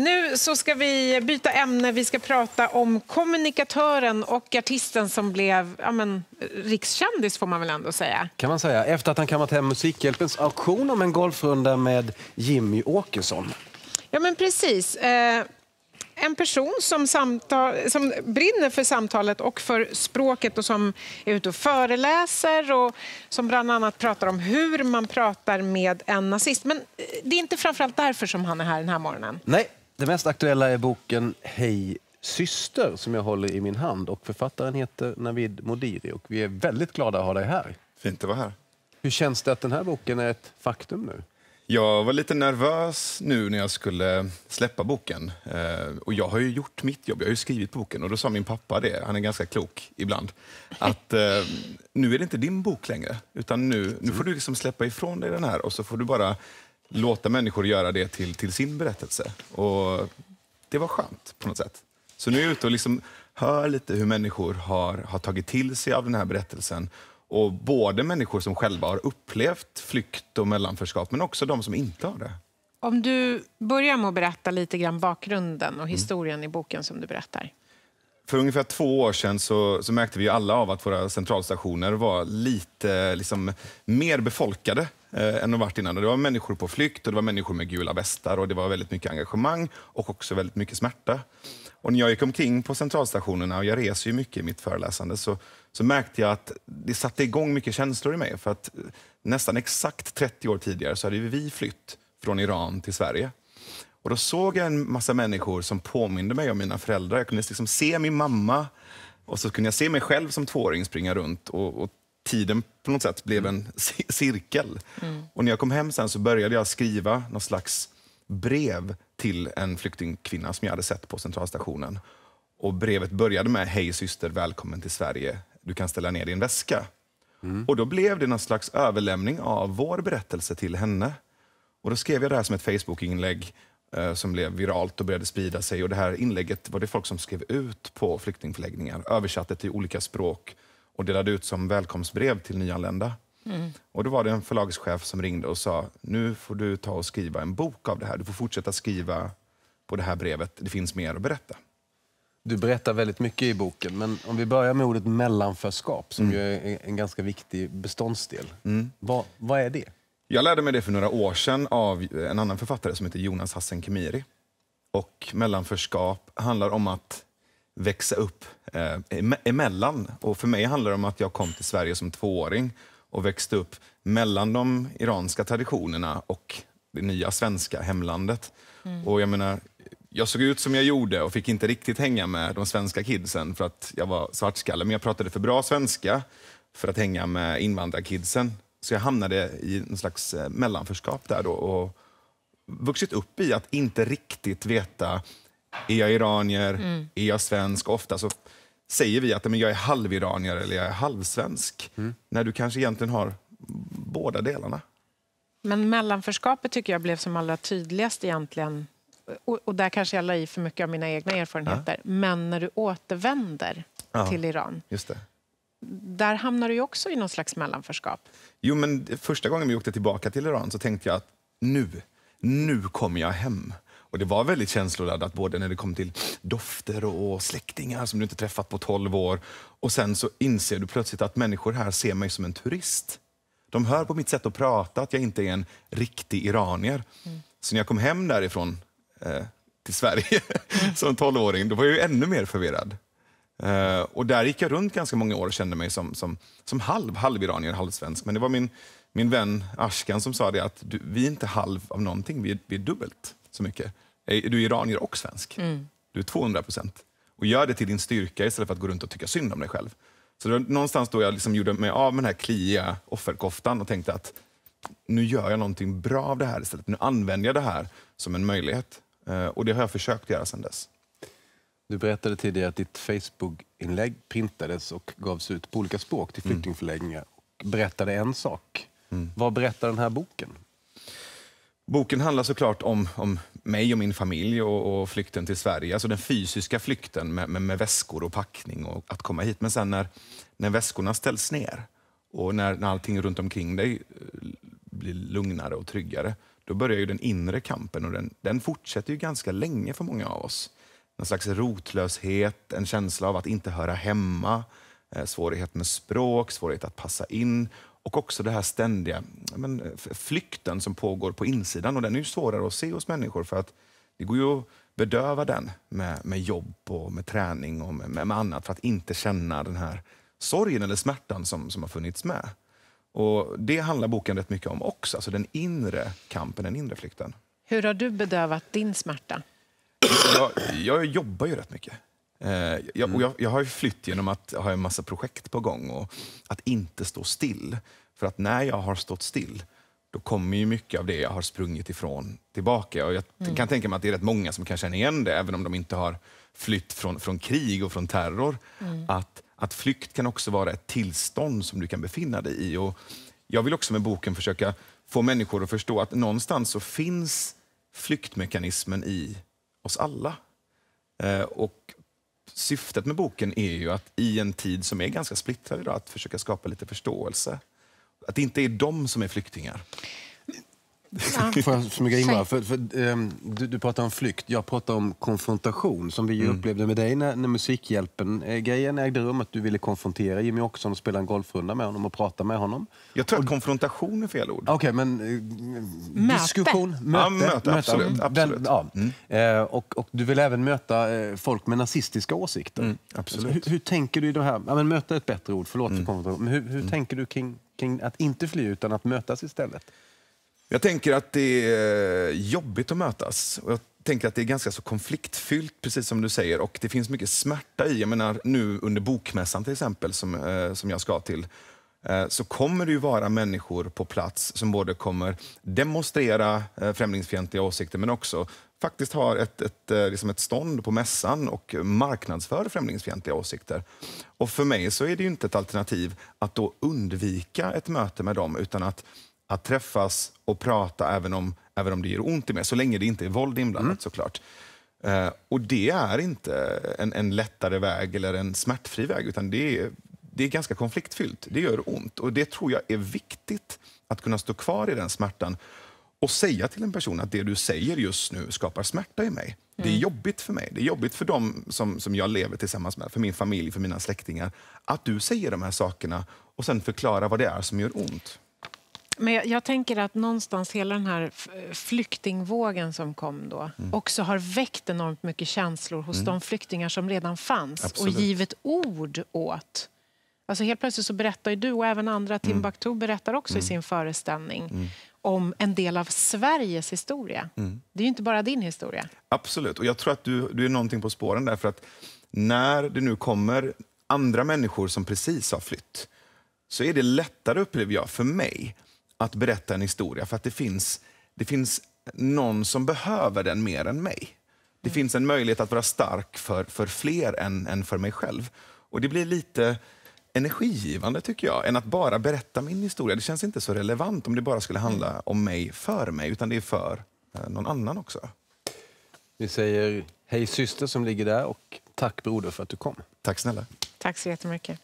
Nu så ska vi byta ämne. Vi ska prata om kommunikatören och artisten som blev ja, men, rikskändis, får man väl ändå säga. Kan man säga. Efter att han kammat hem Musikhjälpens auktion om en golfrunda med Jimmy Åkesson. Ja, men precis. Eh, en person som, samtal, som brinner för samtalet och för språket och som är ute och föreläser och som bland annat pratar om hur man pratar med en nazist. Men eh, det är inte framförallt därför som han är här den här morgonen. Nej, det mest aktuella är boken Hej syster som jag håller i min hand. Och Författaren heter Navid Modiri och vi är väldigt glada att ha dig här. Fint att vara här. Hur känns det att den här boken är ett faktum nu? Jag var lite nervös nu när jag skulle släppa boken. Eh, och jag har ju gjort mitt jobb, jag har ju skrivit boken. Och då sa min pappa det, han är ganska klok ibland, att eh, nu är det inte din bok längre. Utan nu, nu får du liksom släppa ifrån dig den här och så får du bara låta människor göra det till, till sin berättelse. Och det var skönt på något sätt. Så nu är jag ute och liksom hör lite hur människor har, har tagit till sig av den här berättelsen. Och både människor som själva har upplevt flykt och mellanförskap, men också de som inte har det. Om du börjar med att berätta lite grann bakgrunden och historien mm. i boken som du berättar. För ungefär två år sedan så, så märkte vi alla av att våra centralstationer var lite liksom, mer befolkade Eh, än de varit innan. Och det var människor på flykt och det var människor med gula västar och det var väldigt mycket engagemang och också väldigt mycket smärta. Och när jag gick omkring på centralstationerna, och jag reser ju mycket i mitt föreläsande, så, så märkte jag att det satte igång mycket känslor i mig. För att nästan exakt 30 år tidigare så hade vi flytt från Iran till Sverige. Och då såg jag en massa människor som påminde mig om mina föräldrar. Jag kunde liksom se min mamma och så kunde jag se mig själv som tvååring springa runt och, och tiden på något sätt blev en cirkel. Mm. Och när jag kom hem sen så började jag skriva något slags brev till en flyktingkvinna som jag hade sett på centralstationen. Och brevet började med Hej syster, välkommen till Sverige. Du kan ställa ner din väska. Mm. Och då blev det någon slags överlämning av vår berättelse till henne. Och då skrev jag det här som ett Facebookinlägg eh, som blev viralt och började sprida sig. Och det här inlägget var det folk som skrev ut på flyktingförläggningar, översatte till olika språk och delade ut som välkomstbrev till nyanlända. Mm. Och Då var det en förlagschef som ringde och sa, nu får du ta och skriva en bok av det här. Du får fortsätta skriva på det här brevet. Det finns mer att berätta. Du berättar väldigt mycket i boken, men om vi börjar med ordet mellanförskap som mm. är en ganska viktig beståndsdel. Mm. Vad, vad är det? Jag lärde mig det för några år sedan av en annan författare som heter Jonas Hassen Kemiri. Och mellanförskap handlar om att växa upp eh, emellan. Och för mig handlar det om att jag kom till Sverige som tvååring och växte upp mellan de iranska traditionerna och det nya svenska hemlandet. Mm. Och jag menar, jag såg ut som jag gjorde och fick inte riktigt hänga med de svenska kidsen för att jag var svartskalle, men jag pratade för bra svenska för att hänga med invandrarkidsen. Så jag hamnade i någon slags eh, mellanförskap där då och vuxit upp i att inte riktigt veta är jag iranier? Mm. Är jag svensk? Ofta så säger vi att men jag är halviranier eller jag är halvsvensk. Mm. När du kanske egentligen har båda delarna. Men mellanförskapet tycker jag blev som allra tydligast egentligen. Och, och där kanske jag la i för mycket av mina egna erfarenheter. Ja. Men när du återvänder Aha. till Iran. Just det. Där hamnar du också i någon slags mellanförskap. Jo, men första gången vi åkte tillbaka till Iran så tänkte jag att nu, nu kommer jag hem. Och det var väldigt känsloladdat, både när det kom till dofter och släktingar som du inte träffat på 12 år. Och sen så inser du plötsligt att människor här ser mig som en turist. De hör på mitt sätt att prata att jag inte är en riktig iranier. Mm. Så när jag kom hem därifrån eh, till Sverige mm. som 12 då var jag ju ännu mer förvirrad. Uh, och där gick jag runt ganska många år och kände mig som, som, som halv, halviranier, halvsvensk. Men det var min, min vän Ashkan som sa det att du, vi är inte halv av någonting, vi är, vi är dubbelt så mycket. Eh, är du iranier och svensk. Mm. Du är 200 procent. Och gör det till din styrka istället för att gå runt och tycka synd om dig själv. Så det var någonstans då jag liksom gjorde mig av med den här kliiga offerkoftan och tänkte att nu gör jag någonting bra av det här istället. Nu använder jag det här som en möjlighet. Eh, och det har jag försökt göra sedan dess. Du berättade tidigare att ditt Facebook-inlägg printades och gavs ut på olika språk till mm. flyktingförläggningar. Och berättade en sak. Mm. Vad berättar den här boken? Boken handlar såklart om, om mig och min familj och, och flykten till Sverige. Alltså den fysiska flykten med, med, med, väskor och packning och att komma hit. Men sen när, när väskorna ställs ner och när, när allting runt omkring dig eh, blir lugnare och tryggare, då börjar ju den inre kampen och den, den fortsätter ju ganska länge för många av oss. En slags rotlöshet, en känsla av att inte höra hemma, Eh, svårighet med språk, svårighet att passa in och också det här ständiga men, eh, flykten som pågår på insidan. Och den är ju svårare att se hos människor för att det går ju att bedöva den med, med jobb och med träning och med, med, annat för att inte känna den här sorgen eller smärtan som, som har funnits med. Och Det handlar boken rätt mycket om också, alltså den inre kampen, den inre flykten. Hur har du bedövat din smärta? Jag, jag jobbar ju rätt mycket. Eh, jag, mm. och jag, jag har ju flytt genom att ha en massa projekt på gång och att inte stå still. För att när jag har stått still, då kommer ju mycket av det jag har sprungit ifrån tillbaka. Och jag mm. kan tänka mig att det är rätt många som kan känna igen det, även om de inte har flytt från, från krig och från terror. Mm. Att, att flykt kan också vara ett tillstånd som du kan befinna dig i. Och jag vill också med boken försöka få människor att förstå att någonstans så finns flyktmekanismen i oss alla. Eh, och, syftet med boken är ju att i en tid som är ganska splittrad idag, att försöka skapa lite förståelse. Att det inte är de som är flyktingar. Ja. Får jag smyga in bara? För, för um, du, du, pratar om flykt, jag pratar om konfrontation som vi mm. upplevde med dig när, när Musikhjälpen-grejen ägde rum. Att du ville konfrontera Jimmy Åkesson och spela en golfrunda med honom och prata med honom. Jag tror att konfrontation är fel ord. Okej, okay, men eh, diskussion, möte. Ja, möte, möte absolut. Möte, Den, ja. Mm. Eh, och, och, du vill även möta eh, folk med nazistiska åsikter. Mm, absolut. Alltså, hur, hur, tänker du i det här? Ja, men möta är ett bättre ord, förlåt för mm. konfrontation. Men hur, hur mm. tänker du kring, kring att inte fly utan att mötas istället? Jag tänker att det är jobbigt att mötas. Och jag tänker att det är ganska så konfliktfyllt, precis som du säger. Och det finns mycket smärta i. Jag menar, nu under Bokmässan till exempel, som, eh, som jag ska till, eh, så kommer det ju vara människor på plats som både kommer demonstrera eh, främlingsfientliga åsikter, men också faktiskt har ett, ett, eh, liksom ett stånd på mässan och marknadsför främlingsfientliga åsikter. Och för mig så är det inte ett alternativ att då undvika ett möte med dem, utan att att träffas och prata även om, även om det gör ont i mig, så länge det inte är våld inblandat mm. såklart. Uh, och det är inte en, en, lättare väg eller en smärtfri väg, utan det är, det är ganska konfliktfyllt. Det gör ont och det tror jag är viktigt att kunna stå kvar i den smärtan och säga till en person att det du säger just nu skapar smärta i mig. Mm. Det är mm. jobbigt för mig, det är jobbigt för dem som, som jag lever tillsammans med, för min familj, för mina släktingar, att du säger de här sakerna och sen förklara vad det är som gör ont. Men jag, jag, tänker att någonstans hela den här flyktingvågen som kom då mm. också har väckt enormt mycket känslor hos mm. de flyktingar som redan fanns Absolut. och givit ord åt. Alltså helt plötsligt så berättar ju du och även andra, mm. Timbuktu berättar också i mm. sin föreställning mm. om en del av Sveriges historia. Det är ju inte bara din historia. Absolut, och jag tror att du, du är någonting på spåren där för att när det nu kommer andra människor som precis har flytt så är det lättare, upplever jag, för mig att berätta en historia för att det finns, det finns någon som behöver den mer än mig. Det mm. finns en möjlighet att vara stark för, för fler än, än för mig själv. Och det blir lite energigivande tycker jag, än att bara berätta min historia. Det känns inte så relevant om det bara skulle mm. handla om mig för mig, utan det är för eh, någon annan också. Vi säger hej syster som ligger där och tack broder för att du kom. Tack snälla. Tack så jättemycket.